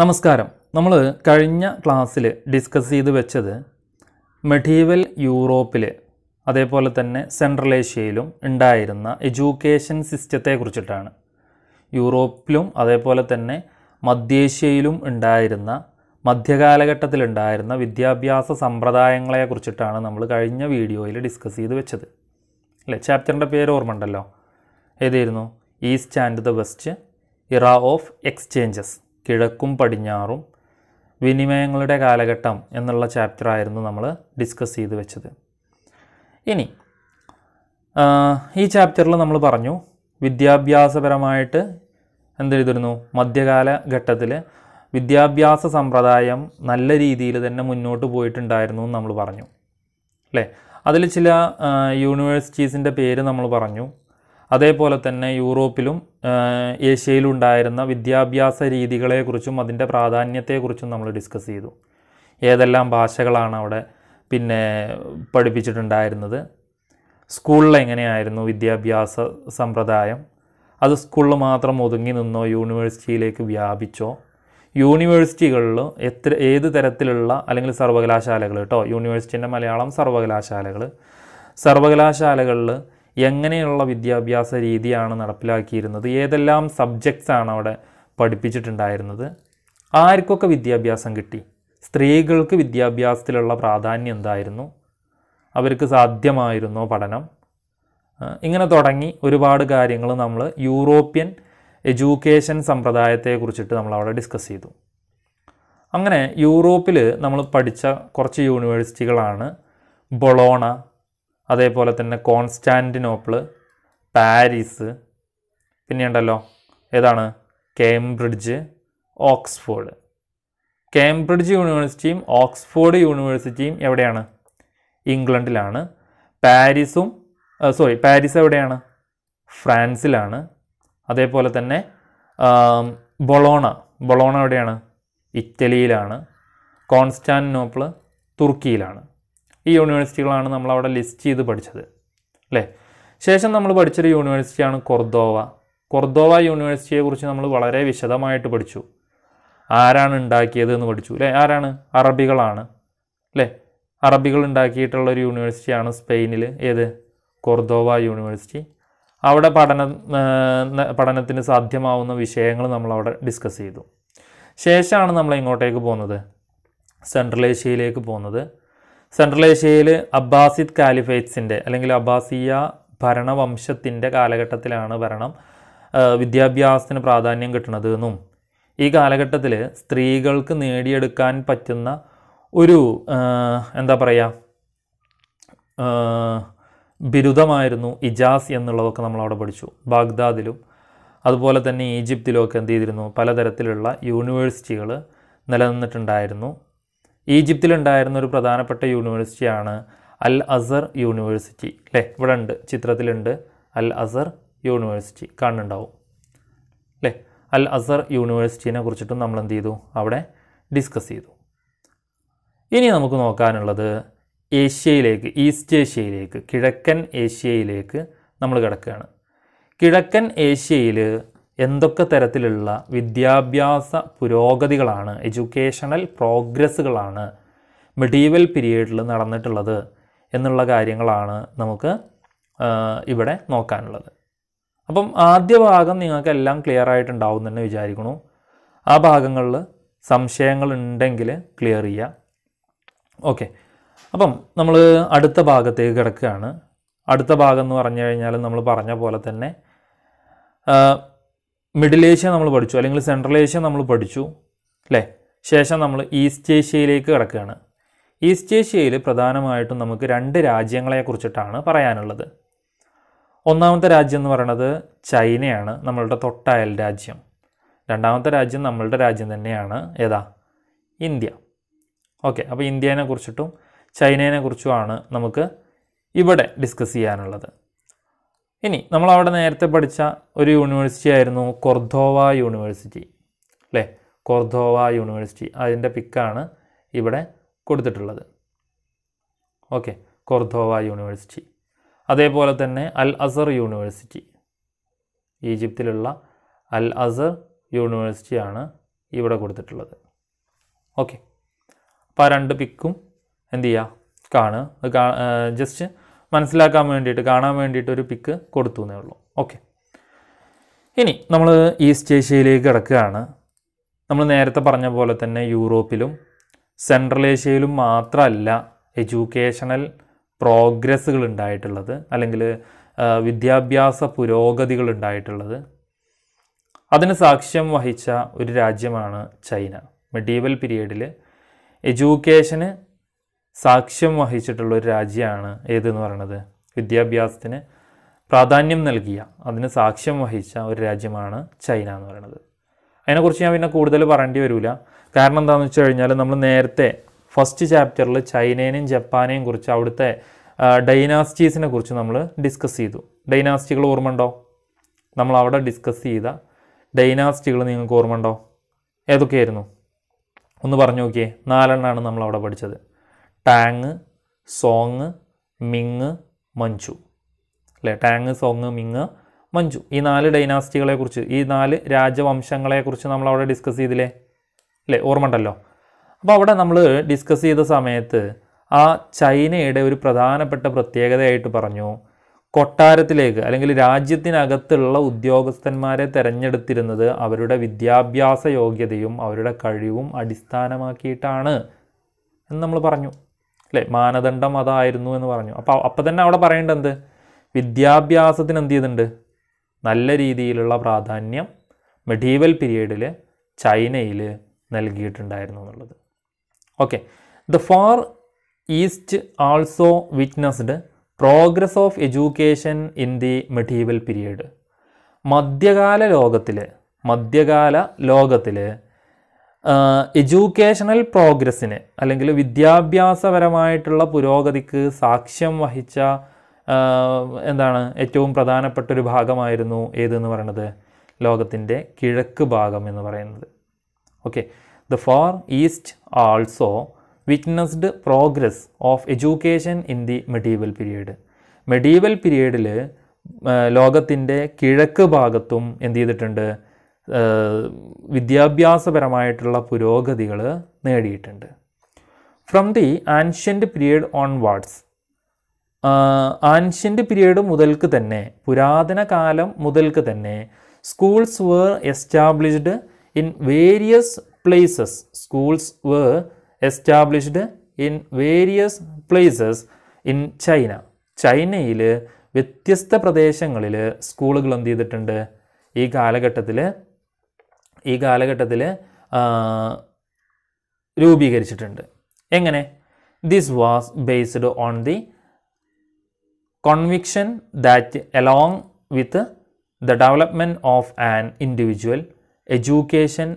നമസ്കാരം നമ്മൾ കഴിഞ്ഞ ക്ലാസ്സിൽ ഡിസ്കസ് ചെയ്ത് വെച്ചത് മെഡീവൽ യൂറോപ്പിൽ അതേപോലെ തന്നെ സെൻട്രൽ ഏഷ്യയിലും ഉണ്ടായിരുന്ന എജ്യൂക്കേഷൻ സിസ്റ്റത്തെ കുറിച്ചിട്ടാണ് യൂറോപ്പിലും അതേപോലെ തന്നെ മധ്യേഷ്യയിലും ഉണ്ടായിരുന്ന മധ്യകാലഘട്ടത്തിലുണ്ടായിരുന്ന വിദ്യാഭ്യാസ സമ്പ്രദായങ്ങളെ കുറിച്ചിട്ടാണ് നമ്മൾ കഴിഞ്ഞ വീഡിയോയിൽ ഡിസ്കസ് ചെയ്ത് വെച്ചത് അല്ലേ ചാപ്റ്ററിൻ്റെ പേര് ഓർമ്മ ഉണ്ടല്ലോ ഏതായിരുന്നു east and the west era of exchanges കിഴക്കും പടിഞ്ഞാറും വിനിമയങ്ങളുടെ കാലഘട്ടം എന്നുള്ള ചാപ്റ്റർ ആയിരുന്നു നമ്മൾ ഡിസ്കസ് ചെയ്ത് വെച്ചത് ഇനി ഈ ചാപ്റ്ററിൽ നമ്മൾ പറഞ്ഞു വിദ്യാഭ്യാസപരമായിട്ട് എന്തെഴുതിരുന്നു മധ്യകാല ഘട്ടത്തിൽ വിദ്യാഭ്യാസ സമ്പ്രദായം നല്ല രീതിയിൽ തന്നെ മുന്നോട്ട് പോയിട്ടുണ്ടായിരുന്നു എന്ന് നമ്മൾ പറഞ്ഞു അല്ലേ അതിൽ ചില യൂണിവേഴ്സിറ്റീസിൻ്റെ പേര് നമ്മൾ പറഞ്ഞു അതേപോലെ തന്നെ യൂറോപ്പിലും ഏഷ്യയിലും ഉണ്ടായിരുന്ന വിദ്യാഭ്യാസ രീതികളെക്കുറിച്ചും അതിൻ്റെ പ്രാധാന്യത്തെക്കുറിച്ചും നമ്മൾ ഡിസ്കസ് ചെയ്തു ഏതെല്ലാം ഭാഷകളാണ് അവിടെ പിന്നെ പഠിപ്പിച്ചിട്ടുണ്ടായിരുന്നത് സ്കൂളിൽ എങ്ങനെയായിരുന്നു വിദ്യാഭ്യാസ സമ്പ്രദായം അത് സ്കൂളിൽ മാത്രം ഒതുങ്ങി നിന്നോ യൂണിവേഴ്സിറ്റിയിലേക്ക് വ്യാപിച്ചോ യൂണിവേഴ്സിറ്റികളിൽ എത്ര ഏത് തരത്തിലുള്ള അല്ലെങ്കിൽ സർവകലാശാലകൾ കേട്ടോ യൂണിവേഴ്സിറ്റീൻ്റെ മലയാളം സർവകലാശാലകൾ സർവകലാശാലകളിൽ എങ്ങനെയുള്ള വിദ്യാഭ്യാസ രീതിയാണ് നടപ്പിലാക്കിയിരുന്നത് ഏതെല്ലാം സബ്ജക്ട്സ് ആണ് അവിടെ പഠിപ്പിച്ചിട്ടുണ്ടായിരുന്നത് ആർക്കൊക്കെ വിദ്യാഭ്യാസം കിട്ടി സ്ത്രീകൾക്ക് വിദ്യാഭ്യാസത്തിലുള്ള പ്രാധാന്യം എന്തായിരുന്നു അവർക്ക് സാധ്യമായിരുന്നോ പഠനം ഇങ്ങനെ തുടങ്ങി ഒരുപാട് കാര്യങ്ങൾ നമ്മൾ യൂറോപ്യൻ എഡ്യൂക്കേഷൻ സമ്പ്രദായത്തെക്കുറിച്ചിട്ട് നമ്മൾ അവിടെ ഡിസ്കസ് ചെയ്തു അങ്ങനെ യൂറോപ്പിൽ നമ്മൾ പഠിച്ച കുറച്ച് യൂണിവേഴ്സിറ്റികളാണ് ബൊളോണ അതേപോലെ തന്നെ കോൺസ്റ്റാൻറ്റിനോപ്പിൾ പാരീസ് പിന്നെ ഉണ്ടല്ലോ ഏതാണ് കേംബ്രിഡ്ജ് ഓക്സ്ഫോർഡ് കേംബ്രിഡ്ജ് യൂണിവേഴ്സിറ്റിയും ഓക്സ്ഫോർഡ് യൂണിവേഴ്സിറ്റിയും എവിടെയാണ് ഇംഗ്ലണ്ടിലാണ് പാരീസും സോറി പാരീസ് എവിടെയാണ് ഫ്രാൻസിലാണ് അതേപോലെ തന്നെ ബൊളോണ ബൊളോണ എവിടെയാണ് ഇറ്റലിയിലാണ് കോൺസ്റ്റാൻറ്റിനോപ്പിൾ തുർക്കിയിലാണ് ഈ യൂണിവേഴ്സിറ്റികളാണ് നമ്മൾ അവിടെ ലിസ്റ്റ് ചെയ്ത് പഠിച്ചത് അല്ലേ ശേഷം നമ്മൾ പഠിച്ചൊരു യൂണിവേഴ്സിറ്റിയാണ് കൊർദോവ കൊർദോവ യൂണിവേഴ്സിറ്റിയെക്കുറിച്ച് നമ്മൾ വളരെ വിശദമായിട്ട് പഠിച്ചു ആരാണ് ഉണ്ടാക്കിയത് എന്ന് പഠിച്ചു അല്ലേ ആരാണ് അറബികളാണ് അല്ലേ അറബികൾ ഉണ്ടാക്കിയിട്ടുള്ള ഒരു യൂണിവേഴ്സിറ്റിയാണ് സ്പെയിനിൽ ഏത് കൊർദോവ യൂണിവേഴ്സിറ്റി അവിടെ പഠന പഠനത്തിന് സാധ്യമാവുന്ന വിഷയങ്ങൾ നമ്മളവിടെ ഡിസ്കസ് ചെയ്തു ശേഷമാണ് നമ്മൾ ഇങ്ങോട്ടേക്ക് പോകുന്നത് സെൻട്രൽ ഏഷ്യയിലേക്ക് പോകുന്നത് സെൻട്രൽ ഏഷ്യയിൽ അബ്ബാസിദ് കാലിഫേറ്റ്സിൻ്റെ അല്ലെങ്കിൽ അബ്ബാസിയ ഭരണവംശത്തിൻ്റെ കാലഘട്ടത്തിലാണ് ഭരണം വിദ്യാഭ്യാസത്തിന് പ്രാധാന്യം കിട്ടുന്നത് എന്നും ഈ കാലഘട്ടത്തിൽ സ്ത്രീകൾക്ക് നേടിയെടുക്കാൻ പറ്റുന്ന ഒരു എന്താ പറയുക ബിരുദമായിരുന്നു ഇജാസ് എന്നുള്ളതൊക്കെ നമ്മൾ അവിടെ പഠിച്ചു ബാഗ്ദാദിലും അതുപോലെ തന്നെ ഈജിപ്തിലുമൊക്കെ എന്ത് ചെയ്തിരുന്നു പലതരത്തിലുള്ള യൂണിവേഴ്സിറ്റികൾ നിലനിന്നിട്ടുണ്ടായിരുന്നു ഈജിപ്തിലുണ്ടായിരുന്ന ഒരു പ്രധാനപ്പെട്ട യൂണിവേഴ്സിറ്റിയാണ് അൽ അസർ യൂണിവേഴ്സിറ്റി അല്ലേ ഇവിടെ ഉണ്ട് ചിത്രത്തിലുണ്ട് അൽ അസർ യൂണിവേഴ്സിറ്റി കാണുന്നുണ്ടാവും അല്ലേ അൽ അസർ യൂണിവേഴ്സിറ്റിനെ കുറിച്ചിട്ടും നമ്മൾ എന്ത് ചെയ്തു അവിടെ ഡിസ്കസ് ചെയ്തു ഇനി നമുക്ക് നോക്കാനുള്ളത് ഏഷ്യയിലേക്ക് ഈസ്റ്റ് ഏഷ്യയിലേക്ക് കിഴക്കൻ ഏഷ്യയിലേക്ക് നമ്മൾ കിടക്കുകയാണ് കിഴക്കൻ ഏഷ്യയിൽ എന്തൊക്കെ തരത്തിലുള്ള വിദ്യാഭ്യാസ പുരോഗതികളാണ് എഡ്യൂക്കേഷണൽ പ്രോഗ്രസ്സുകളാണ് മെഡീവൽ പീരീഡിൽ നടന്നിട്ടുള്ളത് എന്നുള്ള കാര്യങ്ങളാണ് നമുക്ക് ഇവിടെ നോക്കാനുള്ളത് അപ്പം ആദ്യ ഭാഗം നിങ്ങൾക്കെല്ലാം ക്ലിയർ ആയിട്ടുണ്ടാവും തന്നെ വിചാരിക്കണു ആ ഭാഗങ്ങളിൽ സംശയങ്ങളുണ്ടെങ്കിൽ ക്ലിയർ ചെയ്യുക ഓക്കെ അപ്പം നമ്മൾ അടുത്ത ഭാഗത്തേക്ക് കിടക്കുകയാണ് അടുത്ത ഭാഗം എന്ന് പറഞ്ഞു കഴിഞ്ഞാൽ നമ്മൾ പറഞ്ഞ പോലെ തന്നെ മിഡിൽ ഏഷ്യ നമ്മൾ പഠിച്ചു അല്ലെങ്കിൽ സെൻട്രൽ ഏഷ്യ നമ്മൾ പഠിച്ചു അല്ലേ ശേഷം നമ്മൾ ഈസ്റ്റ് ഏഷ്യയിലേക്ക് കിടക്കുകയാണ് ഈസ്റ്റ് ഏഷ്യയിൽ പ്രധാനമായിട്ടും നമുക്ക് രണ്ട് രാജ്യങ്ങളെ കുറിച്ചിട്ടാണ് പറയാനുള്ളത് ഒന്നാമത്തെ രാജ്യം എന്ന് പറയുന്നത് ചൈനയാണ് നമ്മളുടെ തൊട്ടയൽ രാജ്യം രണ്ടാമത്തെ രാജ്യം നമ്മളുടെ രാജ്യം തന്നെയാണ് ഏതാ ഇന്ത്യ ഓക്കെ അപ്പോൾ ഇന്ത്യനെ കുറിച്ചിട്ടും ചൈനയെ കുറിച്ചുമാണ് നമുക്ക് ഇവിടെ ഡിസ്കസ് ചെയ്യാനുള്ളത് ഇനി നമ്മൾ അവിടെ നേരത്തെ പഠിച്ച ഒരു യൂണിവേഴ്സിറ്റി ആയിരുന്നു കൊർദോവ യൂണിവേഴ്സിറ്റി അല്ലേ കൊർദോവ യൂണിവേഴ്സിറ്റി അതിൻ്റെ പിക്കാണ് ഇവിടെ കൊടുത്തിട്ടുള്ളത് ഓക്കെ കൊർദോവ യൂണിവേഴ്സിറ്റി അതേപോലെ തന്നെ അൽ അസർ യൂണിവേഴ്സിറ്റി ഈജിപ്തിലുള്ള അൽ അസർ യൂണിവേഴ്സിറ്റിയാണ് ഇവിടെ കൊടുത്തിട്ടുള്ളത് ഓക്കെ അപ്പോൾ ആ രണ്ട് പിക്കും എന്തു ചെയ്യുക കാണുക ജസ്റ്റ് മനസ്സിലാക്കാൻ വേണ്ടിയിട്ട് കാണാൻ വേണ്ടിയിട്ട് ഒരു പിക്ക് കൊടുത്തു എന്നേ ഉള്ളൂ ഓക്കെ ഇനി നമ്മൾ ഈസ്റ്റ് ഏഷ്യയിലേക്ക് കിടക്കുകയാണ് നമ്മൾ നേരത്തെ പറഞ്ഞ പോലെ തന്നെ യൂറോപ്പിലും സെൻട്രൽ ഏഷ്യയിലും മാത്രമല്ല എഡ്യൂക്കേഷണൽ പ്രോഗ്രസ്സുകൾ ഉണ്ടായിട്ടുള്ളത് അല്ലെങ്കിൽ വിദ്യാഭ്യാസ പുരോഗതികൾ ഉണ്ടായിട്ടുള്ളത് അതിന് സാക്ഷ്യം വഹിച്ച ഒരു രാജ്യമാണ് ചൈന മെഡീവൽ പീരീഡിൽ എഡ്യൂക്കേഷന് സാക്ഷ്യം വഹിച്ചിട്ടുള്ള ഒരു രാജ്യമാണ് ഏതെന്ന് പറയുന്നത് വിദ്യാഭ്യാസത്തിന് പ്രാധാന്യം നൽകിയ അതിന് സാക്ഷ്യം വഹിച്ച ഒരു രാജ്യമാണ് ചൈന എന്ന് പറയുന്നത് അതിനെക്കുറിച്ച് ഞാൻ പിന്നെ കൂടുതൽ പറയേണ്ടി വരില്ല കാരണം എന്താണെന്ന് വെച്ച് കഴിഞ്ഞാൽ നമ്മൾ നേരത്തെ ഫസ്റ്റ് ചാപ്റ്ററിൽ ചൈനേനെയും ജപ്പാനെയും കുറിച്ച് അവിടുത്തെ ഡൈനാസ്റ്റീസിനെ കുറിച്ച് നമ്മൾ ഡിസ്കസ് ചെയ്തു ഡൈനാസ്റ്റികൾ ഉണ്ടോ നമ്മൾ അവിടെ ഡിസ്കസ് ചെയ്ത ഡൈനാസ്റ്റികൾ നിങ്ങൾക്ക് ഉണ്ടോ ഏതൊക്കെയായിരുന്നു ഒന്ന് പറഞ്ഞു നോക്കിയേ നാലെണ്ണമാണ് നമ്മൾ അവിടെ പഠിച്ചത് ടാങ് സോങ് മിങ് മഞ്ചു അല്ലേ ടാങ് സോങ് മിങ് മഞ്ചു ഈ നാല് കുറിച്ച് ഈ നാല് രാജവംശങ്ങളെക്കുറിച്ച് നമ്മൾ അവിടെ ഡിസ്കസ് ചെയ്തില്ലേ അല്ലേ ഓർമ്മ ഉണ്ടല്ലോ അപ്പോൾ അവിടെ നമ്മൾ ഡിസ്കസ് ചെയ്ത സമയത്ത് ആ ചൈനയുടെ ഒരു പ്രധാനപ്പെട്ട പ്രത്യേകതയായിട്ട് പറഞ്ഞു കൊട്ടാരത്തിലേക്ക് അല്ലെങ്കിൽ രാജ്യത്തിനകത്തുള്ള ഉദ്യോഗസ്ഥന്മാരെ തിരഞ്ഞെടുത്തിരുന്നത് അവരുടെ വിദ്യാഭ്യാസ യോഗ്യതയും അവരുടെ കഴിവും അടിസ്ഥാനമാക്കിയിട്ടാണ് എന്ന് നമ്മൾ പറഞ്ഞു അല്ലേ മാനദണ്ഡം അതായിരുന്നു എന്ന് പറഞ്ഞു അപ്പോൾ അപ്പം തന്നെ അവിടെ പറയേണ്ടത് എന്ത് വിദ്യാഭ്യാസത്തിന് എന്ത് ചെയ്തിട്ടുണ്ട് നല്ല രീതിയിലുള്ള പ്രാധാന്യം മെഡീവൽ പീരീഡിൽ ചൈനയിൽ നൽകിയിട്ടുണ്ടായിരുന്നു എന്നുള്ളത് okay the far east also witnessed progress of education in the medieval period മധ്യകാല ലോകത്തിൽ മധ്യകാല ലോകത്തിൽ എജ്യൂക്കേഷണൽ പ്രോഗ്രസ്സിന് അല്ലെങ്കിൽ വിദ്യാഭ്യാസപരമായിട്ടുള്ള പുരോഗതിക്ക് സാക്ഷ്യം വഹിച്ച എന്താണ് ഏറ്റവും പ്രധാനപ്പെട്ട ഒരു ഭാഗമായിരുന്നു ഏതെന്ന് പറയുന്നത് ലോകത്തിൻ്റെ കിഴക്ക് ഭാഗം എന്ന് പറയുന്നത് okay the far east also witnessed progress of education in the medieval period medieval പീരീഡിൽ ലോകത്തിൻ്റെ കിഴക്ക് ഭാഗത്തും എന്ത് ചെയ്തിട്ടുണ്ട് വിദ്യാഭ്യാസപരമായിട്ടുള്ള പുരോഗതികൾ നേടിയിട്ടുണ്ട് from the ancient period wards ancient period മുതൽക്ക് തന്നെ പുരാതന കാലം മുതൽക്ക് തന്നെ schools were established in various places schools were established in various places in China ചൈനയിൽ വ്യത്യസ്ത പ്രദേശങ്ങളിൽ സ്കൂളുകൾ എന്ത് ചെയ്തിട്ടുണ്ട് ഈ കാലഘട്ടത്തിൽ ഈ കാലഘട്ടത്തിൽ രൂപീകരിച്ചിട്ടുണ്ട് എങ്ങനെ this was based on the conviction that along with the development of an individual education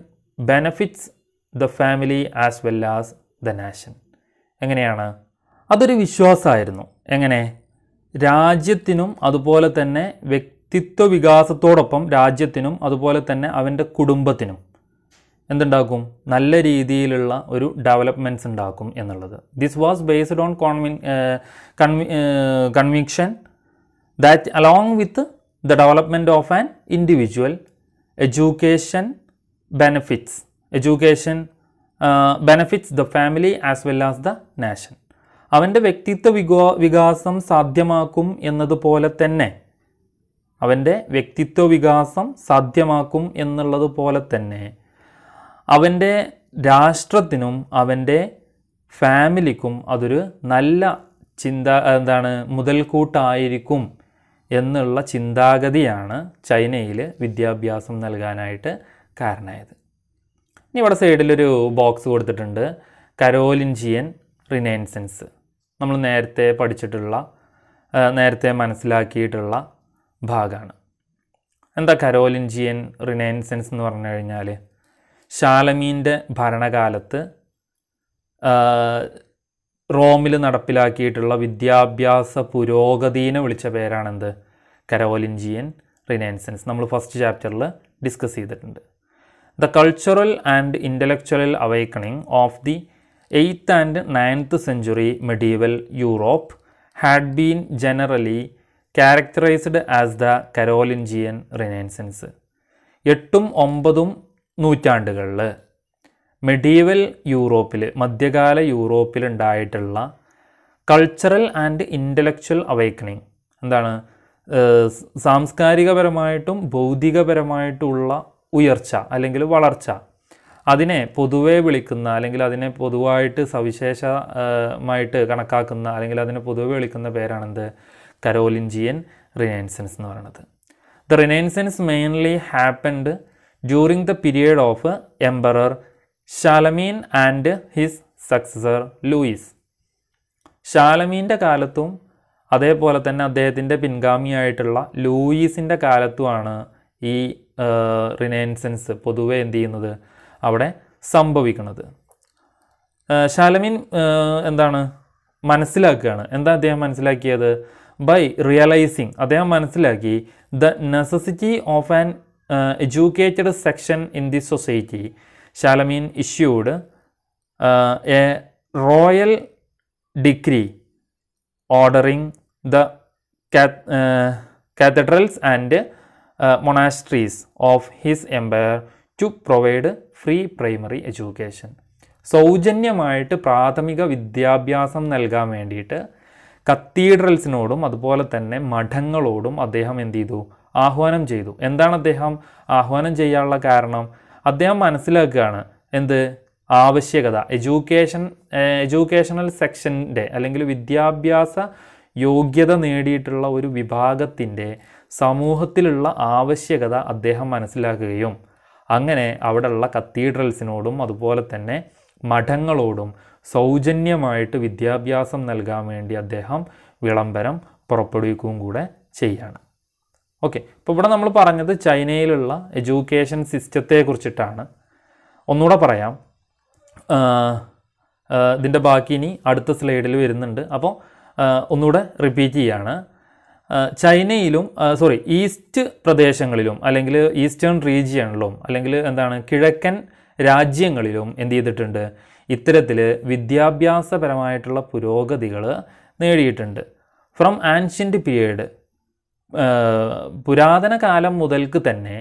benefits the family as well as the nation എങ്ങനെയാണ് അതൊരു വിശ്വാസമായിരുന്നു എങ്ങനെ രാജ്യത്തിനും അതുപോലെ തന്നെ വ്യക്തി വ്യക്തിത്വ രാജ്യത്തിനും അതുപോലെ തന്നെ അവൻ്റെ കുടുംബത്തിനും എന്തുണ്ടാക്കും നല്ല രീതിയിലുള്ള ഒരു ഡെവലപ്മെൻറ്റ്സ് ഉണ്ടാക്കും എന്നുള്ളത് ദിസ് വാസ് ബേസ്ഡ് ഓൺ കോൺവി കൺവി conviction that along with the development of an individual education benefits education benefits the family as well as the nation അവൻ്റെ വ്യക്തിത്വ വികാസം സാധ്യമാക്കും എന്നതുപോലെ തന്നെ അവൻ്റെ വ്യക്തിത്വ വികാസം സാധ്യമാക്കും എന്നുള്ളത് പോലെ തന്നെ അവൻ്റെ രാഷ്ട്രത്തിനും അവൻ്റെ ഫാമിലിക്കും അതൊരു നല്ല ചിന്ത എന്താണ് മുതൽക്കൂട്ടായിരിക്കും എന്നുള്ള ചിന്താഗതിയാണ് ചൈനയിൽ വിദ്യാഭ്യാസം നൽകാനായിട്ട് കാരണമായത് ഇനി ഇവിടെ സൈഡിലൊരു ബോക്സ് കൊടുത്തിട്ടുണ്ട് കരോലിൻജിയൻ റിനൈൻസൻസ് നമ്മൾ നേരത്തെ പഠിച്ചിട്ടുള്ള നേരത്തെ മനസ്സിലാക്കിയിട്ടുള്ള ഭാഗമാണ് എന്താ കരോലിൻജിയൻ റിനൈൻസൻസ് എന്ന് പറഞ്ഞു കഴിഞ്ഞാൽ ഷാലമീൻ്റെ ഭരണകാലത്ത് റോമിൽ നടപ്പിലാക്കിയിട്ടുള്ള വിദ്യാഭ്യാസ പുരോഗതിനെ വിളിച്ച പേരാണെന്ത് കരോലിൻജിയൻ റിനൈൻസൻസ് നമ്മൾ ഫസ്റ്റ് ചാപ്റ്ററിൽ ഡിസ്കസ് ചെയ്തിട്ടുണ്ട് the cultural and intellectual awakening of the eighth and ninth century medieval Europe had been generally characterised as the Carolingian renaissance എട്ടും ഒമ്പതും നൂറ്റാണ്ടുകളിൽ മെഡീവൽ യൂറോപ്പിൽ മധ്യകാല യൂറോപ്പിലുണ്ടായിട്ടുള്ള കൾച്ചറൽ ആൻഡ് ഇൻ്റലക്ച്വൽ അവൈക്കണിങ് എന്താണ് സാംസ്കാരികപരമായിട്ടും ഭൗതികപരമായിട്ടുള്ള ഉയർച്ച അല്ലെങ്കിൽ വളർച്ച അതിനെ പൊതുവെ വിളിക്കുന്ന അല്ലെങ്കിൽ അതിനെ പൊതുവായിട്ട് സവിശേഷമായിട്ട് കണക്കാക്കുന്ന അല്ലെങ്കിൽ അതിനെ പൊതുവെ വിളിക്കുന്ന പേരാണെന്ത് കരോലിഞ്ചിയൻ റിനൈൻസൻസ് എന്ന് പറയുന്നത് the renaissance mainly happened during the period of emperor Charlemagne and his successor Louis ഷാലമീൻ്റെ കാലത്തും അതേപോലെ തന്നെ അദ്ദേഹത്തിൻ്റെ പിൻഗാമിയായിട്ടുള്ള ലൂയിസിൻ്റെ കാലത്തുമാണ് ഈ റിനൈൻസൻസ് പൊതുവെ എന്ത് ചെയ്യുന്നത് അവിടെ സംഭവിക്കുന്നത് ഷാലമീൻ എന്താണ് മനസ്സിലാക്കുകയാണ് എന്താ അദ്ദേഹം മനസ്സിലാക്കിയത് ബൈ റിയലൈസിങ് അദ്ദേഹം മനസ്സിലാക്കി the necessity of an educated section in the society Charlemagne issued a royal degree ordering the cathedrals and monasteries of his empire to provide free primary education സൗജന്യമായിട്ട് പ്രാഥമിക വിദ്യാഭ്യാസം നൽകാൻ വേണ്ടിയിട്ട് കത്തീഡ്രൽസിനോടും അതുപോലെ തന്നെ മഠങ്ങളോടും അദ്ദേഹം എന്ത് ചെയ്തു ആഹ്വാനം ചെയ്തു എന്താണ് അദ്ദേഹം ആഹ്വാനം ചെയ്യാനുള്ള കാരണം അദ്ദേഹം മനസ്സിലാക്കുകയാണ് എന്ത് ആവശ്യകത എജ്യൂക്കേഷൻ എജ്യൂക്കേഷണൽ സെക്ഷൻ്റെ അല്ലെങ്കിൽ വിദ്യാഭ്യാസ യോഗ്യത നേടിയിട്ടുള്ള ഒരു വിഭാഗത്തിൻ്റെ സമൂഹത്തിലുള്ള ആവശ്യകത അദ്ദേഹം മനസ്സിലാക്കുകയും അങ്ങനെ അവിടെയുള്ള കത്തീഡ്രൽസിനോടും അതുപോലെ തന്നെ മഠങ്ങളോടും സൗജന്യമായിട്ട് വിദ്യാഭ്യാസം നൽകാൻ വേണ്ടി അദ്ദേഹം വിളംബരം പുറപ്പെടുവിക്കുകയും കൂടെ ചെയ്യാണ് ഓക്കെ ഇപ്പോൾ ഇവിടെ നമ്മൾ പറഞ്ഞത് ചൈനയിലുള്ള എഡ്യൂക്കേഷൻ സിസ്റ്റത്തെ കുറിച്ചിട്ടാണ് ഒന്നുകൂടെ പറയാം ഇതിൻ്റെ ബാക്കി ഇനി അടുത്ത സ്ലൈഡിൽ വരുന്നുണ്ട് അപ്പോൾ ഒന്നുകൂടെ റിപ്പീറ്റ് ചെയ്യാണ് ചൈനയിലും സോറി ഈസ്റ്റ് പ്രദേശങ്ങളിലും അല്ലെങ്കിൽ ഈസ്റ്റേൺ റീജിയണിലും അല്ലെങ്കിൽ എന്താണ് കിഴക്കൻ രാജ്യങ്ങളിലും എന്ത് ചെയ്തിട്ടുണ്ട് ഇത്തരത്തിൽ വിദ്യാഭ്യാസപരമായിട്ടുള്ള പുരോഗതികൾ നേടിയിട്ടുണ്ട് ഫ്രം ആൻഷ്യൻ്റ് പീരീഡ് പുരാതന കാലം മുതൽക്ക് തന്നെ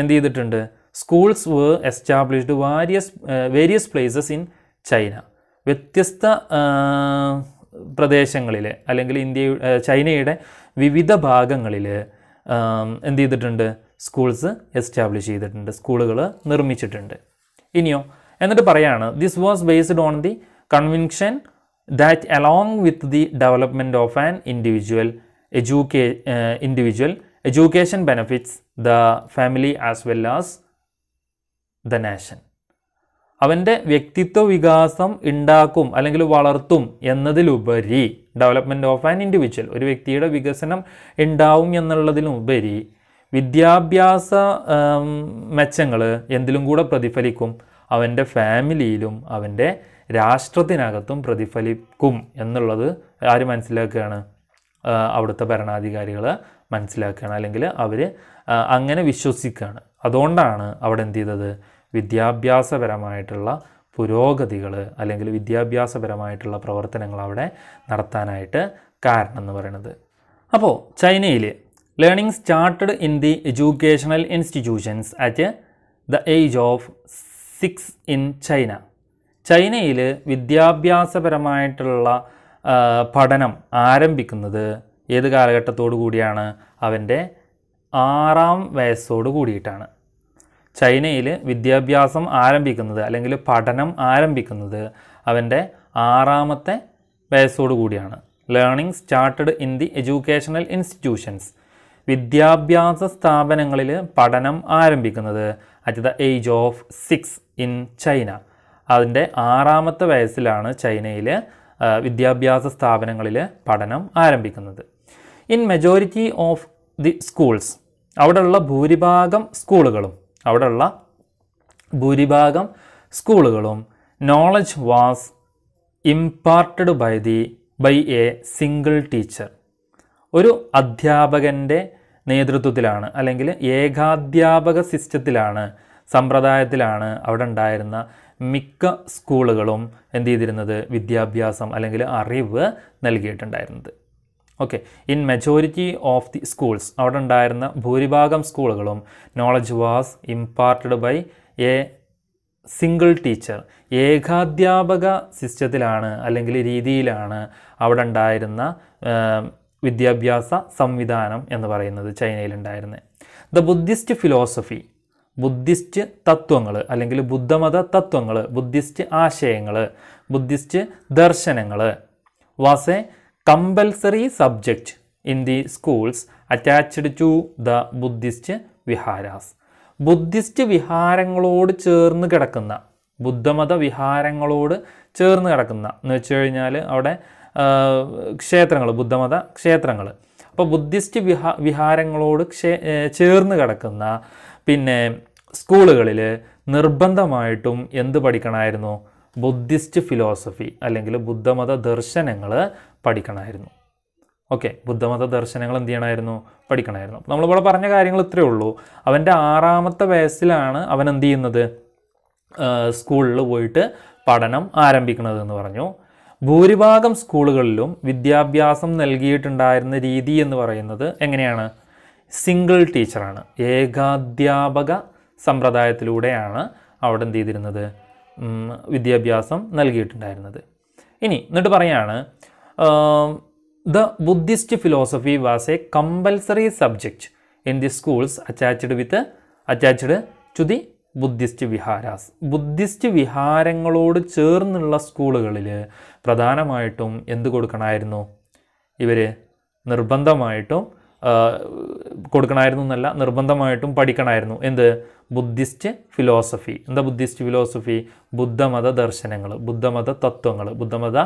എന്ത് ചെയ്തിട്ടുണ്ട് സ്കൂൾസ് വ് established various various places in China വ്യത്യസ്ത പ്രദേശങ്ങളിൽ അല്ലെങ്കിൽ ഇന്ത്യ ചൈനയുടെ വിവിധ ഭാഗങ്ങളിൽ എന്ത് ചെയ്തിട്ടുണ്ട് സ്കൂൾസ് എസ്റ്റാബ്ലിഷ് ചെയ്തിട്ടുണ്ട് സ്കൂളുകൾ നിർമ്മിച്ചിട്ടുണ്ട് ഇനിയോ എന്നിട്ട് പറയാണ് this was based on the conviction that along with the development of an individual എജ്യൂക്കേ individual education benefits the family as well as the nation അവൻ്റെ വ്യക്തിത്വ വികാസം ഉണ്ടാക്കും അല്ലെങ്കിൽ വളർത്തും എന്നതിലുപരി ഡെവലപ്മെൻറ്റ് ഓഫ് ആൻ ഇൻഡിവിജ്വൽ ഒരു വ്യക്തിയുടെ വികസനം ഉണ്ടാവും എന്നുള്ളതിലുപരി വിദ്യാഭ്യാസ മെച്ചങ്ങൾ എന്തിലും കൂടെ പ്രതിഫലിക്കും അവൻ്റെ ഫാമിലിയിലും അവൻ്റെ രാഷ്ട്രത്തിനകത്തും പ്രതിഫലിക്കും എന്നുള്ളത് ആര് മനസ്സിലാക്കുകയാണ് അവിടുത്തെ ഭരണാധികാരികൾ മനസ്സിലാക്കുകയാണ് അല്ലെങ്കിൽ അവർ അങ്ങനെ വിശ്വസിക്കുകയാണ് അതുകൊണ്ടാണ് അവിടെ എന്ത് ചെയ്തത് വിദ്യാഭ്യാസപരമായിട്ടുള്ള പുരോഗതികൾ അല്ലെങ്കിൽ വിദ്യാഭ്യാസപരമായിട്ടുള്ള പ്രവർത്തനങ്ങൾ അവിടെ നടത്താനായിട്ട് കാരണം എന്ന് പറയുന്നത് അപ്പോൾ ചൈനയിൽ learning started in the educational institutions at the age of six in China ചൈനയിൽ വിദ്യാഭ്യാസപരമായിട്ടുള്ള പഠനം ആരംഭിക്കുന്നത് ഏത് കാലഘട്ടത്തോടു കൂടിയാണ് അവൻ്റെ ആറാം വയസ്സോട് കൂടിയിട്ടാണ് ചൈനയിൽ വിദ്യാഭ്യാസം ആരംഭിക്കുന്നത് അല്ലെങ്കിൽ പഠനം ആരംഭിക്കുന്നത് അവൻ്റെ ആറാമത്തെ വയസ്സോടു കൂടിയാണ് learning started in the educational institutions വിദ്യാഭ്യാസ സ്ഥാപനങ്ങളിൽ പഠനം ആരംഭിക്കുന്നത് at the age of six in China അതിൻ്റെ ആറാമത്തെ വയസ്സിലാണ് ചൈനയിൽ വിദ്യാഭ്യാസ സ്ഥാപനങ്ങളിൽ പഠനം ആരംഭിക്കുന്നത് in majority of the schools അവിടെയുള്ള ഭൂരിഭാഗം സ്കൂളുകളും അവിടെയുള്ള ഭൂരിഭാഗം സ്കൂളുകളും knowledge was imparted by the by a single teacher ഒരു അധ്യാപകൻ്റെ നേതൃത്വത്തിലാണ് അല്ലെങ്കിൽ ഏകാധ്യാപക സിസ്റ്റത്തിലാണ് സമ്പ്രദായത്തിലാണ് അവിടെ ഉണ്ടായിരുന്ന മിക്ക സ്കൂളുകളും എന്ത് ചെയ്തിരുന്നത് വിദ്യാഭ്യാസം അല്ലെങ്കിൽ അറിവ് നൽകിയിട്ടുണ്ടായിരുന്നത് okay in majority of the schools അവിടെ ഉണ്ടായിരുന്ന ഭൂരിഭാഗം സ്കൂളുകളും knowledge was imparted by a single teacher ഏകാധ്യാപക സിസ്റ്റത്തിലാണ് അല്ലെങ്കിൽ രീതിയിലാണ് അവിടെ ഉണ്ടായിരുന്ന വിദ്യാഭ്യാസ സംവിധാനം എന്ന് പറയുന്നത് ചൈനയിലുണ്ടായിരുന്നത് ദ ബുദ്ധിസ്റ്റ് ഫിലോസഫി ബുദ്ധിസ്റ്റ് തത്വങ്ങൾ അല്ലെങ്കിൽ ബുദ്ധമത തത്വങ്ങൾ ബുദ്ധിസ്റ്റ് ആശയങ്ങൾ ബുദ്ധിസ്റ്റ് ദർശനങ്ങൾ was a compulsory subject in the schools attached to the Buddhist viharas Buddhist വിഹാരങ്ങളോട് ചേർന്ന് കിടക്കുന്ന ബുദ്ധമത വിഹാരങ്ങളോട് ചേർന്ന് കിടക്കുന്ന എന്ന് വെച്ച് കഴിഞ്ഞാൽ അവിടെ ക്ഷേത്രങ്ങൾ ബുദ്ധമത ക്ഷേത്രങ്ങൾ അപ്പോൾ ബുദ്ധിസ്റ്റ് വിഹാ വിഹാരങ്ങളോട് ക്ഷേ ചേർന്ന് കിടക്കുന്ന പിന്നെ സ്കൂളുകളിൽ നിർബന്ധമായിട്ടും എന്ത് പഠിക്കണമായിരുന്നു ബുദ്ധിസ്റ്റ് ഫിലോസഫി അല്ലെങ്കിൽ ബുദ്ധമത ദർശനങ്ങൾ പഠിക്കണമായിരുന്നു ഓക്കെ ബുദ്ധമത ദർശനങ്ങൾ എന്ത് ചെയ്യണമായിരുന്നു പഠിക്കണമായിരുന്നു നമ്മളിവിടെ പറഞ്ഞ കാര്യങ്ങൾ ഇത്രയേ ഉള്ളൂ അവൻ്റെ ആറാമത്തെ വയസ്സിലാണ് അവൻ എന്ത് ചെയ്യുന്നത് സ്കൂളിൽ പോയിട്ട് പഠനം ആരംഭിക്കുന്നത് എന്ന് പറഞ്ഞു ഭൂരിഭാഗം സ്കൂളുകളിലും വിദ്യാഭ്യാസം നൽകിയിട്ടുണ്ടായിരുന്ന രീതി എന്ന് പറയുന്നത് എങ്ങനെയാണ് സിംഗിൾ ടീച്ചറാണ് ഏകാധ്യാപക സമ്പ്രദായത്തിലൂടെയാണ് അവിടെ എന്ത് ചെയ്തിരുന്നത് വിദ്യാഭ്യാസം നൽകിയിട്ടുണ്ടായിരുന്നത് ഇനി എന്നിട്ട് പറയാണ് the Buddhist philosophy was a compulsory subject in the schools attached with attached to the Buddhist viharas Buddhist വിഹാരങ്ങളോട് ചേർന്നുള്ള സ്കൂളുകളിൽ പ്രധാനമായിട്ടും എന്ത് കൊടുക്കണമായിരുന്നു ഇവർ നിർബന്ധമായിട്ടും കൊടുക്കണമായിരുന്നു എന്നല്ല നിർബന്ധമായിട്ടും പഠിക്കണമായിരുന്നു എന്ത് ബുദ്ധിസ്റ്റ് ഫിലോസഫി എന്താ ബുദ്ധിസ്റ്റ് ഫിലോസഫി ബുദ്ധമത ദർശനങ്ങൾ ബുദ്ധമത തത്വങ്ങൾ ബുദ്ധമത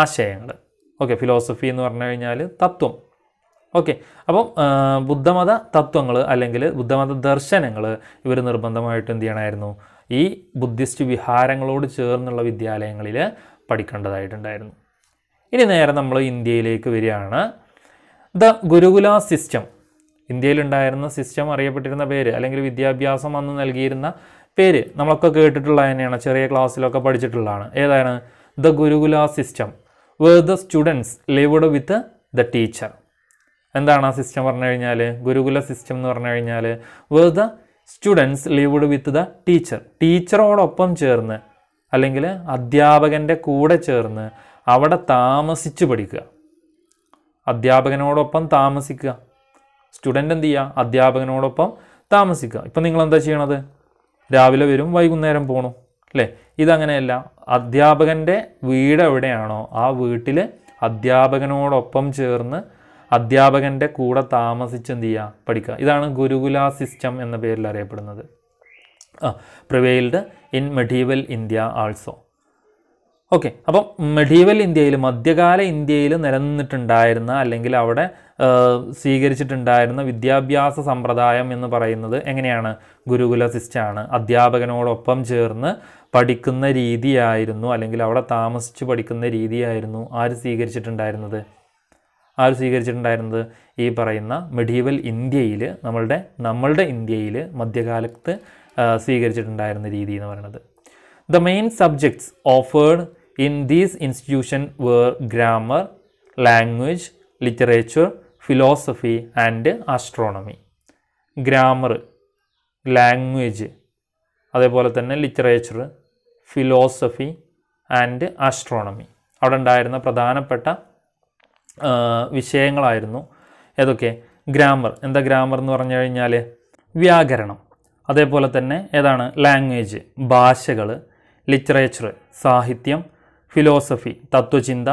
ആശയങ്ങൾ ഓക്കെ ഫിലോസഫി എന്ന് പറഞ്ഞു കഴിഞ്ഞാൽ തത്വം ഓക്കെ അപ്പം ബുദ്ധമത തത്വങ്ങൾ അല്ലെങ്കിൽ ബുദ്ധമത ദർശനങ്ങൾ ഇവർ നിർബന്ധമായിട്ട് എന്ത് ചെയ്യണമായിരുന്നു ഈ ബുദ്ധിസ്റ്റ് വിഹാരങ്ങളോട് ചേർന്നുള്ള വിദ്യാലയങ്ങളിൽ പഠിക്കേണ്ടതായിട്ടുണ്ടായിരുന്നു ഇനി നേരെ നമ്മൾ ഇന്ത്യയിലേക്ക് വരികയാണ് ദ ഗുരുകുല സിസ്റ്റം ഇന്ത്യയിലുണ്ടായിരുന്ന സിസ്റ്റം അറിയപ്പെട്ടിരുന്ന പേര് അല്ലെങ്കിൽ വിദ്യാഭ്യാസം അന്ന് നൽകിയിരുന്ന പേര് നമ്മളൊക്കെ കേട്ടിട്ടുള്ള തന്നെയാണ് ചെറിയ ക്ലാസ്സിലൊക്കെ പഠിച്ചിട്ടുള്ളതാണ് ഏതാണ് the gurukula system where the students lived with the teacher എന്താണ് ആ സിസ്റ്റം പറഞ്ഞു കഴിഞ്ഞാൽ ഗുരുകുല സിസ്റ്റം എന്ന് പറഞ്ഞു കഴിഞ്ഞാൽ where the students lived with the teacher ടീച്ചറോടൊപ്പം ചേർന്ന് അല്ലെങ്കിൽ അധ്യാപകൻ്റെ കൂടെ ചേർന്ന് അവിടെ താമസിച്ച് പഠിക്കുക അധ്യാപകനോടൊപ്പം താമസിക്കുക സ്റ്റുഡൻ്റ് എന്ത് ചെയ്യുക അധ്യാപകനോടൊപ്പം താമസിക്കുക ഇപ്പം നിങ്ങൾ എന്താ ചെയ്യണത് രാവിലെ വരും വൈകുന്നേരം പോണു അല്ലേ ഇതങ്ങനെയല്ല അധ്യാപകൻ്റെ വീട് എവിടെയാണോ ആ വീട്ടിൽ അധ്യാപകനോടൊപ്പം ചേർന്ന് അധ്യാപകൻ്റെ കൂടെ താമസിച്ച് എന്ത് ചെയ്യുക പഠിക്കുക ഇതാണ് ഗുരുകുല സിസ്റ്റം എന്ന പേരിൽ അറിയപ്പെടുന്നത് prevailed in medieval India also okay അപ്പം മെഡീവൽ ഇന്ത്യയിൽ മധ്യകാല ഇന്ത്യയിൽ നിലനിന്നിട്ടുണ്ടായിരുന്ന അല്ലെങ്കിൽ അവിടെ സ്വീകരിച്ചിട്ടുണ്ടായിരുന്ന വിദ്യാഭ്യാസ സമ്പ്രദായം എന്ന് പറയുന്നത് എങ്ങനെയാണ് ഗുരുകുല സിസ്റ്റമാണ് അധ്യാപകനോടൊപ്പം ചേർന്ന് പഠിക്കുന്ന രീതിയായിരുന്നു അല്ലെങ്കിൽ അവിടെ താമസിച്ച് പഠിക്കുന്ന രീതിയായിരുന്നു ആര് സ്വീകരിച്ചിട്ടുണ്ടായിരുന്നത് ആര് സ്വീകരിച്ചിട്ടുണ്ടായിരുന്നത് ഈ പറയുന്ന മെഡീവൽ ഇന്ത്യയിൽ നമ്മളുടെ നമ്മളുടെ ഇന്ത്യയിൽ മധ്യകാലത്ത് സ്വീകരിച്ചിട്ടുണ്ടായിരുന്ന രീതി എന്ന് പറയുന്നത് the main subjects offered in these institution where grammar language literature philosophy and astronomy grammar language അതേപോലെ തന്നെ ലിറ്ററേച്ചർ ഫിലോസഫി ആൻഡ് ആസ്ട്രോണമി അവിടെ ഉണ്ടായിരുന്ന പ്രധാനപ്പെട്ട വിഷയങ്ങളായിരുന്നു ഏതൊക്കെ ഗ്രാമർ എന്താ ഗ്രാമർ എന്ന് പറഞ്ഞു കഴിഞ്ഞാൽ വ്യാകരണം അതേപോലെ തന്നെ ഏതാണ് ലാംഗ്വേജ് ഭാഷകൾ ലിറ്ററേച്ചർ സാഹിത്യം ഫിലോസഫി തത്വചിന്ത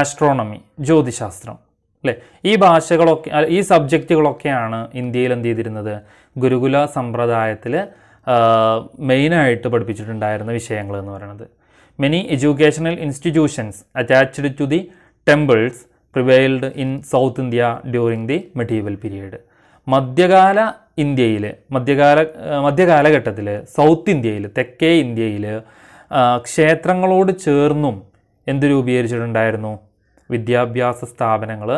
ആസ്ട്രോണമി ജ്യോതിശാസ്ത്രം അല്ലേ ഈ ഭാഷകളൊക്കെ ഈ സബ്ജക്റ്റുകളൊക്കെയാണ് ഇന്ത്യയിൽ എന്ത് ചെയ്തിരുന്നത് ഗുരുകുല സമ്പ്രദായത്തിൽ മെയിനായിട്ട് പഠിപ്പിച്ചിട്ടുണ്ടായിരുന്ന വിഷയങ്ങൾ എന്ന് പറയുന്നത് many educational institutions attached to the temples prevailed in South India during the medieval period മധ്യകാല ഇന്ത്യയിൽ മധ്യകാല മധ്യകാലഘട്ടത്തിൽ സൗത്ത് ഇന്ത്യയിൽ തെക്കേ ഇന്ത്യയിൽ ക്ഷേത്രങ്ങളോട് ചേർന്നും എന്ത് രൂപീകരിച്ചിട്ടുണ്ടായിരുന്നു വിദ്യാഭ്യാസ സ്ഥാപനങ്ങൾ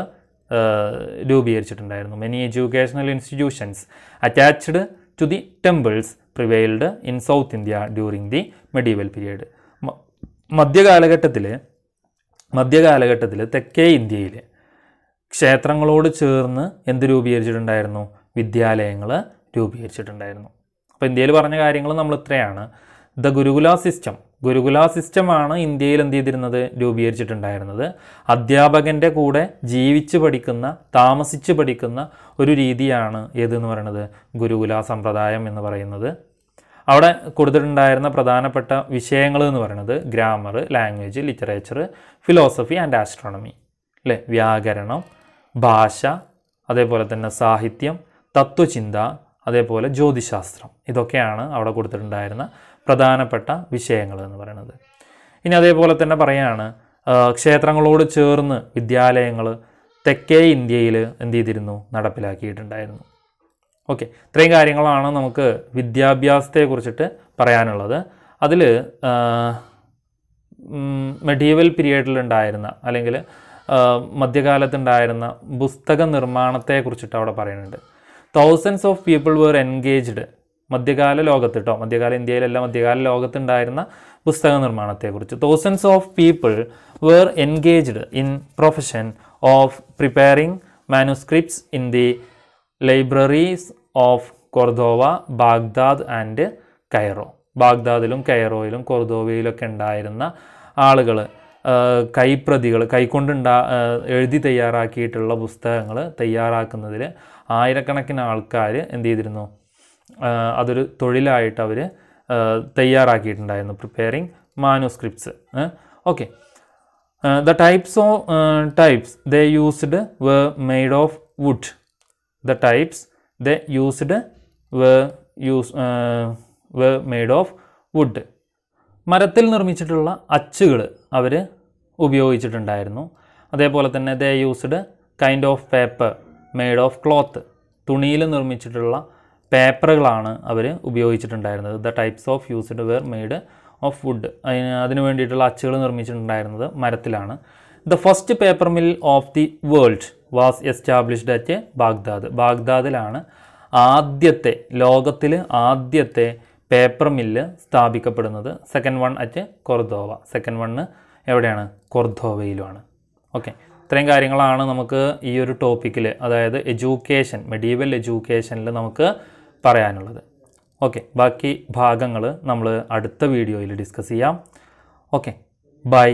രൂപീകരിച്ചിട്ടുണ്ടായിരുന്നു many educational institutions attached to the temples prevailed in South India during the medieval period മധ്യകാലഘട്ടത്തിൽ മധ്യകാലഘട്ടത്തിൽ തെക്കേ ഇന്ത്യയിൽ ക്ഷേത്രങ്ങളോട് ചേർന്ന് എന്ത് രൂപീകരിച്ചിട്ടുണ്ടായിരുന്നു വിദ്യാലയങ്ങൾ രൂപീകരിച്ചിട്ടുണ്ടായിരുന്നു അപ്പോൾ ഇന്ത്യയിൽ പറഞ്ഞ കാര്യങ്ങൾ നമ്മൾ ഇത്രയാണ് ദ ഗുരുകുല സിസ്റ്റം ഗുരുകുല സിസ്റ്റമാണ് ഇന്ത്യയിൽ എന്ത് ചെയ്തിരുന്നത് രൂപീകരിച്ചിട്ടുണ്ടായിരുന്നത് അധ്യാപകൻ്റെ കൂടെ ജീവിച്ച് പഠിക്കുന്ന താമസിച്ച് പഠിക്കുന്ന ഒരു രീതിയാണ് ഏതെന്ന് പറയുന്നത് ഗുരുകുല സമ്പ്രദായം എന്ന് പറയുന്നത് അവിടെ കൊടുത്തിട്ടുണ്ടായിരുന്ന പ്രധാനപ്പെട്ട വിഷയങ്ങൾ എന്ന് പറയുന്നത് grammar language literature philosophy and astronomy അല്ലേ വ്യാകരണം ഭാഷ അതേപോലെ തന്നെ സാഹിത്യം തത്വചിന്ത അതേപോലെ ജ്യോതിശാസ്ത്രം ഇതൊക്കെയാണ് അവിടെ കൊടുത്തിട്ടുണ്ടായിരുന്ന പ്രധാനപ്പെട്ട വിഷയങ്ങൾ എന്ന് പറയുന്നത് ഇനി അതേപോലെ തന്നെ പറയാണ് ക്ഷേത്രങ്ങളോട് ചേർന്ന് വിദ്യാലയങ്ങൾ തെക്കേ ഇന്ത്യയിൽ എന്ത് ചെയ്തിരുന്നു നടപ്പിലാക്കിയിട്ടുണ്ടായിരുന്നു ഓക്കെ ഇത്രയും കാര്യങ്ങളാണ് നമുക്ക് വിദ്യാഭ്യാസത്തെ കുറിച്ചിട്ട് പറയാനുള്ളത് അതിൽ മെഡീവൽ പീരീഡിലുണ്ടായിരുന്ന അല്ലെങ്കിൽ മധ്യകാലത്തുണ്ടായിരുന്ന പുസ്തക നിർമ്മാണത്തെക്കുറിച്ചിട്ട് അവിടെ പറയുന്നുണ്ട് thousands of people were engaged മധ്യകാല ലോകത്ത് കേട്ടോ മധ്യകാല ഇന്ത്യയിലല്ല മധ്യകാല ലോകത്തുണ്ടായിരുന്ന പുസ്തക നിർമ്മാണത്തെക്കുറിച്ച് thousands of people were engaged in profession of preparing manuscripts in the libraries of Cordova Baghdad and Cairo ബാഗ്ദാദിലും കൈറോയിലും കൊർദോവയിലൊക്കെ ഉണ്ടായിരുന്ന ആളുകൾ കൈപ്രതികൾ കൈക്കൊണ്ടുണ്ടാ എഴുതി തയ്യാറാക്കിയിട്ടുള്ള പുസ്തകങ്ങൾ തയ്യാറാക്കുന്നതിൽ ആയിരക്കണക്കിന് ആൾക്കാർ എന്ത് ചെയ്തിരുന്നു അതൊരു തൊഴിലായിട്ട് അവർ തയ്യാറാക്കിയിട്ടുണ്ടായിരുന്നു preparing manuscripts okay the types of types they used were made of wood The types they used were, use, uh, were made of wood. മരത്തിൽ നിർമ്മിച്ചിട്ടുള്ള അച്ചുകൾ അവർ ഉപയോഗിച്ചിട്ടുണ്ടായിരുന്നു അതേപോലെ തന്നെ they used kind of paper made of cloth തുണിയിൽ നിർമ്മിച്ചിട്ടുള്ള പേപ്പറുകളാണ് അവർ ഉപയോഗിച്ചിട്ടുണ്ടായിരുന്നത് the types of used were made of wood അതിന് അതിന് വേണ്ടിയിട്ടുള്ള അച്ചുകൾ നിർമ്മിച്ചിട്ടുണ്ടായിരുന്നത് മരത്തിലാണ് the first paper mill of the world was established at Baghdad ബാഗ്ദാദിലാണ് ആദ്യത്തെ ലോകത്തിൽ ആദ്യത്തെ പേപ്പർ മില്ല് സ്ഥാപിക്കപ്പെടുന്നത് second one at Cordova second one എവിടെയാണ് കൊർദോവയിലുമാണ് ഓക്കെ ഇത്രയും കാര്യങ്ങളാണ് നമുക്ക് ഈ ഒരു ടോപ്പിക്കിൽ അതായത് എഡ്യൂക്കേഷൻ മെഡീവൽ എഡ്യൂക്കേഷനിൽ നമുക്ക് പറയാനുള്ളത് ഓക്കെ ബാക്കി ഭാഗങ്ങൾ നമ്മൾ അടുത്ത വീഡിയോയിൽ ഡിസ്കസ് ചെയ്യാം ഓക്കെ ബൈ